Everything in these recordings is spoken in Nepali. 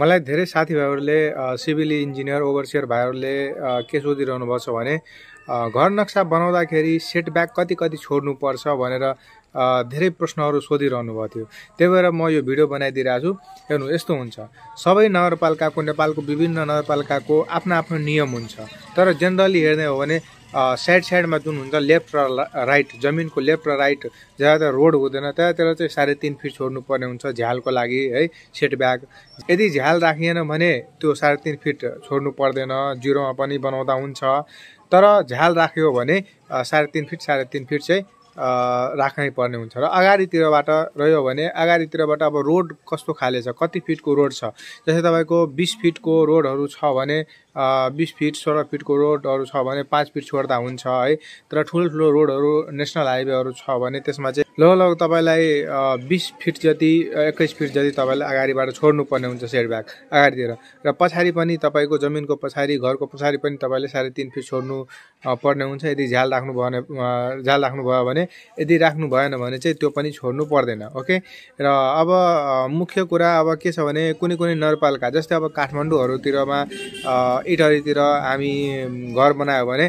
मलाई धेरै साथीभाइहरूले सिभिल इन्जिनियर ओभरसियर भाइहरूले के सोधिरहनु भएको छ भने घर नक्सा बनाउँदाखेरि सेटब्याक कति कति छोड्नुपर्छ भनेर धेरै प्रश्नहरू सोधिरहनु भएको थियो त्यही भएर म यो भिडियो बनाइदिइरहेको छु हेर्नु यस्तो हुन्छ सबै नगरपालिकाको नेपालको विभिन्न नगरपालिकाको आफ्नो आफ्नो नियम हुन्छ तर जेनरली हेर्ने हो भने साइड साइडमा जुन हुन्छ लेफ्ट र राइट जमिनको लेफ्ट र राइट ज्यादा रोड हुँदैन त्यहाँतिर चाहिँ साढे तिन फिट छोड्नुपर्ने हुन्छ झ्यालको लागि है सेट ब्याग यदि झ्याल राखिएन भने त्यो साढे तिन फिट छोड्नु पर्दैन जिरोमा पनि बनाउँदा हुन्छ तर झ्याल राख्यो भने साढे तिन फिट साढे तिन फिट चाहिँ राख्नै पर्ने हुन्छ र अगाडितिरबाट रह्यो भने अगाडितिरबाट अब रोड कस्तो खाले छ कति फिटको रोड छ जस्तै तपाईँको बिस फिटको रोडहरू छ भने बिस फिट सोह्र फिटको रोडहरू छ भने पाँच फिट छोड्दा हुन्छ है तर ठुलो ठुलो रोडहरू नेसनल हाइवेहरू छ भने त्यसमा चाहिँ लगभग लगभग तपाईँलाई बिस फिट जति एक्काइस फिट जति तपाईँलाई अगाडिबाट छोड्नुपर्ने हुन्छ ब्याग अगाडितिर र पछाडि पनि तपाईँको जमिनको पछाडि घरको पछाडि पनि तपाईँले साढे तिन फिट छोड्नु पर्ने हुन्छ यदि झ्याल राख्नु भयो भने झ्याल राख्नुभयो भने यदि राख्नु भएन भने चाहिँ त्यो पनि छोड्नु पर्दैन ओके र अब मुख्य कुरा अब के छ भने कुनै कुनै नगरपालिका जस्तै अब काठमाडौँहरूतिरमा इटरीतिर हामी घर बनायो भने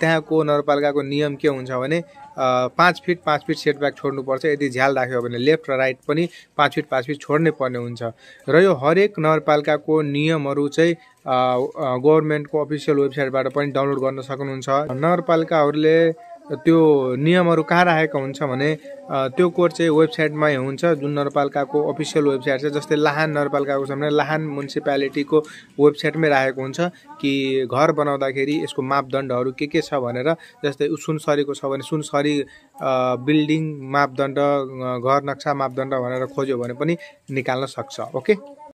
त्यहाँको नगरपालिकाको नियम के हुन्छ भने पाँच फिट पाँच फिट सेटब्याक छोड्नुपर्छ यदि झ्याल राख्यो भने लेफ्ट र राइट पनि पाँच फिट पाँच फिट छोड्नै पर्ने हुन्छ र यो हरेक नगरपालिकाको नियमहरू चाहिँ गभर्मेन्टको अफिसियल वेबसाइटबाट पनि डाउनलोड गर्न सक्नुहुन्छ नगरपालिकाहरूले त्यो नियमहरू कहाँ राखेको हुन्छ भने त्यो कोड चाहिँ वेबसाइटमै हुन्छ जुन नगरपालिकाको अफिसियल वेबसाइट छ जस्तै लाहान नगरपालिकाको छ भने लाहान म्युनिसिपालिटीको वेबसाइटमै राखेको हुन्छ कि घर बनाउँदाखेरि यसको मापदण्डहरू के के छ भनेर जस्तै सुनसरीको छ भने सुनसरी बिल्डिङ मापदण्ड घर नक्सा मापदण्ड भनेर खोज्यो भने पनि निकाल्न सक्छ ओके